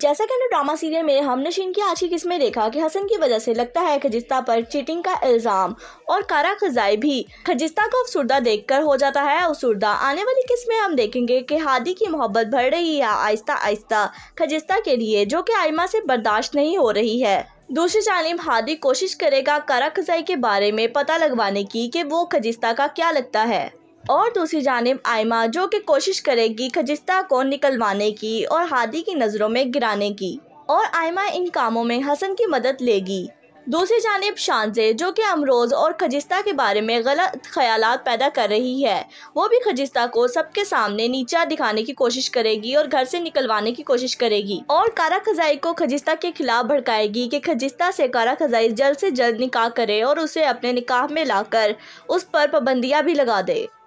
जैसा कि drama serial में हमने शिन की किस्म में देखा कि हसन की वजह से लगता है खजिस्ता पर चीटिंग का इल्ज़ाम और कारा खजाई भी खजिस्ता को देख देखकर हो जाता है अफसरदा आने वाली किस्त में हम देखेंगे कि हादी की मोहब्बत बढ़ रही है आहिस्ता आहिस्ता खजिस्ता के लिए जो कि आयमा से बर्दाश्त नहीं हो रही है दूसरी जानब हादी कोशिश करेगा कारा खजाई के बारे में पता लगवाने की कि वो खजिस्ता का क्या लगता है और दूसरी जानब आयमा जो कि कोशिश करेगी खजिस्ता को निकलवाने की और हादी की नज़रों में गिराने की और आयमा इन कामों में हसन की मदद लेगी दूसरी जानब शानजे जो कि अमरोज़ और खजिस्ता के बारे में गलत ख्याल पैदा कर रही है वो भी खजिस्ता को सबके सामने नीचा दिखाने की कोशिश करेगी और घर से निकलवाने की कोशिश करेगी और कारा खजाई को खजिस्ता के खिलाफ भड़काएगी कि खजिस्ता से कारा खजाई जल्द से जल्द निकाह करे और उसे अपने निकाह में लाकर उस पर पाबंदियाँ भी लगा दे